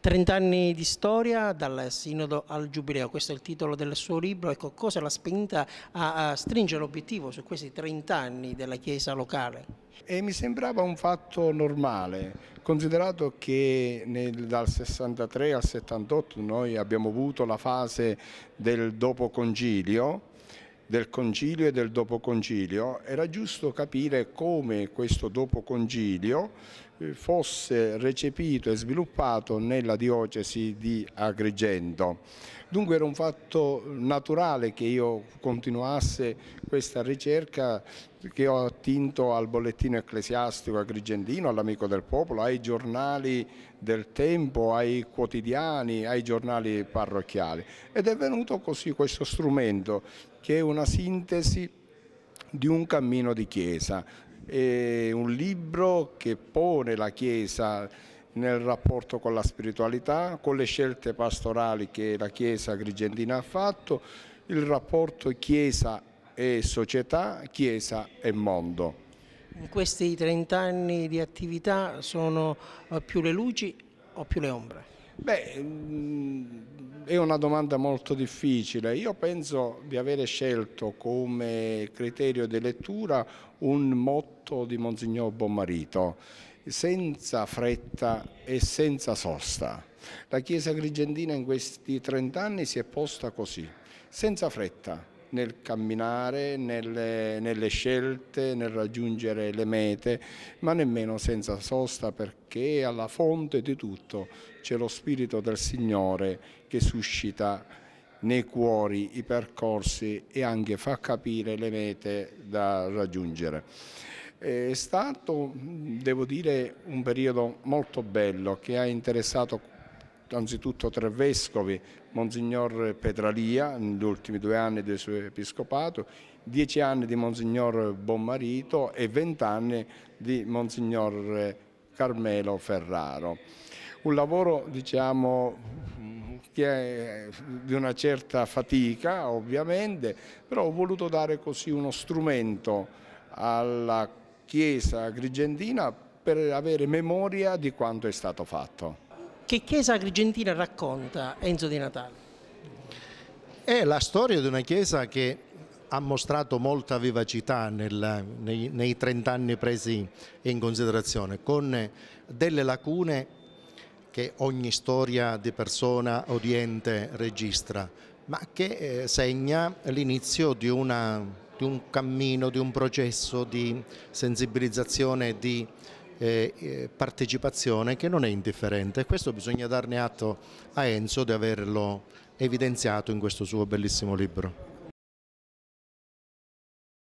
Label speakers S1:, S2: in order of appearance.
S1: 30 anni di storia dal sinodo al giubileo, questo è il titolo del suo libro, ecco cosa l'ha spinta a, a stringere l'obiettivo su questi 30 anni della Chiesa locale?
S2: E mi sembrava un fatto normale, considerato che nel, dal 63 al 78 noi abbiamo avuto la fase del dopo concilio, del concilio e del dopo concilio, era giusto capire come questo dopo concilio eh, fosse recepito e sviluppato nella diocesi di Agrigento. Dunque era un fatto naturale che io continuasse questa ricerca che ho attinto al bollettino ecclesiastico agrigentino, all'amico del popolo, ai giornali del tempo, ai quotidiani, ai giornali parrocchiali. Ed è venuto così questo strumento che è una sintesi di un cammino di chiesa, è un libro che pone la Chiesa nel rapporto con la spiritualità, con le scelte pastorali che la Chiesa grigentina ha fatto, il rapporto Chiesa e società, Chiesa e mondo.
S1: In questi 30 anni di attività sono eh, più le luci o più le ombre?
S2: Beh, mm, è una domanda molto difficile. Io penso di avere scelto come criterio di lettura un motto di Monsignor Bonmarito, senza fretta e senza sosta. La Chiesa grigentina in questi 30 anni si è posta così, senza fretta, nel camminare, nelle, nelle, scelte, nel raggiungere le mete, ma nemmeno senza sosta perché alla fonte di tutto c'è lo Spirito del Signore che suscita nei cuori i percorsi e anche fa capire le mete da raggiungere. È stato, devo dire, un periodo molto bello che ha interessato anzitutto tre vescovi, Monsignor Petralia negli ultimi due anni del suo episcopato, dieci anni di Monsignor Bonmarito e vent'anni di Monsignor Carmelo Ferraro. Un lavoro diciamo, che è di una certa fatica ovviamente, però ho voluto dare così uno strumento alla Chiesa agrigentina per avere memoria di quanto è stato fatto.
S1: Che chiesa argentina racconta Enzo Di Natale?
S3: È la storia di una chiesa che ha mostrato molta vivacità nel, nei, nei 30 anni presi in considerazione, con delle lacune che ogni storia di persona o di ente registra, ma che eh, segna l'inizio di, di un cammino, di un processo di sensibilizzazione, di partecipazione che non è indifferente e questo bisogna darne atto a Enzo di averlo evidenziato in questo suo bellissimo libro.